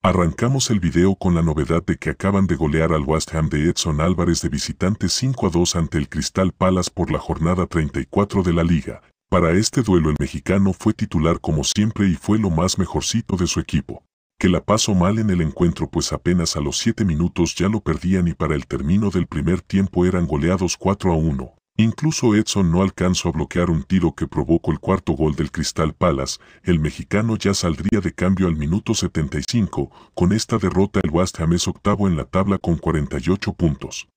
Arrancamos el video con la novedad de que acaban de golear al West Ham de Edson Álvarez de visitante 5 a 2 ante el Crystal Palace por la jornada 34 de la liga. Para este duelo el mexicano fue titular como siempre y fue lo más mejorcito de su equipo, que la pasó mal en el encuentro pues apenas a los 7 minutos ya lo perdían y para el término del primer tiempo eran goleados 4 a 1. Incluso Edson no alcanzó a bloquear un tiro que provocó el cuarto gol del Crystal Palace, el mexicano ya saldría de cambio al minuto 75, con esta derrota el West Ham es octavo en la tabla con 48 puntos.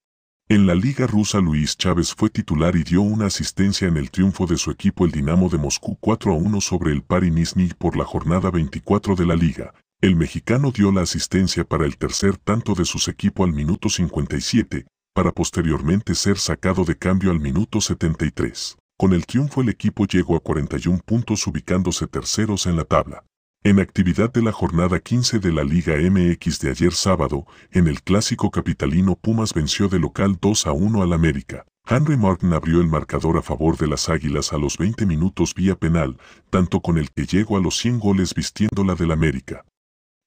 En la Liga Rusa Luis Chávez fue titular y dio una asistencia en el triunfo de su equipo el Dinamo de Moscú 4 a 1 sobre el Paris Nizhny por la jornada 24 de la liga. El mexicano dio la asistencia para el tercer tanto de sus equipos al minuto 57, para posteriormente ser sacado de cambio al minuto 73. Con el triunfo el equipo llegó a 41 puntos ubicándose terceros en la tabla. En actividad de la jornada 15 de la Liga MX de ayer sábado, en el clásico capitalino Pumas venció de local 2 a 1 al América. Henry Martin abrió el marcador a favor de las Águilas a los 20 minutos vía penal, tanto con el que llegó a los 100 goles vistiendo la del América.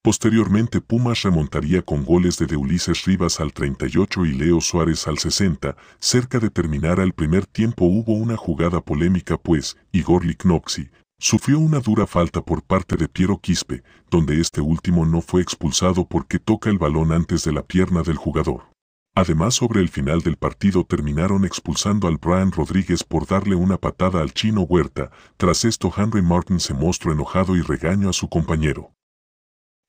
Posteriormente Pumas remontaría con goles de, de Ulises Rivas al 38 y Leo Suárez al 60. Cerca de terminar al primer tiempo hubo una jugada polémica pues Igor Noxy sufrió una dura falta por parte de Piero Quispe, donde este último no fue expulsado porque toca el balón antes de la pierna del jugador. Además sobre el final del partido terminaron expulsando al Brian Rodríguez por darle una patada al chino Huerta, tras esto Henry Martin se mostró enojado y regaño a su compañero.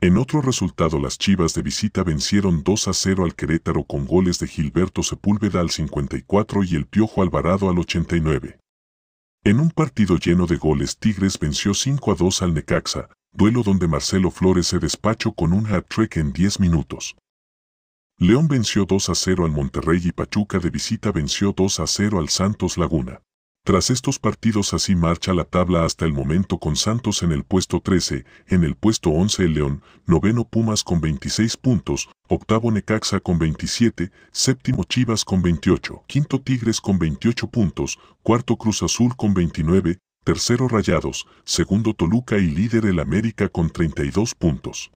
En otro resultado las Chivas de visita vencieron 2 a 0 al Querétaro con goles de Gilberto Sepúlveda al 54 y el Piojo Alvarado al 89. En un partido lleno de goles Tigres venció 5 a 2 al Necaxa, duelo donde Marcelo Flores se despachó con un hat-trick en 10 minutos. León venció 2 a 0 al Monterrey y Pachuca de visita venció 2 a 0 al Santos Laguna. Tras estos partidos así marcha la tabla hasta el momento con Santos en el puesto 13, en el puesto 11 el León, noveno Pumas con 26 puntos, octavo Necaxa con 27, séptimo Chivas con 28, quinto Tigres con 28 puntos, cuarto Cruz Azul con 29, tercero Rayados, segundo Toluca y líder el América con 32 puntos.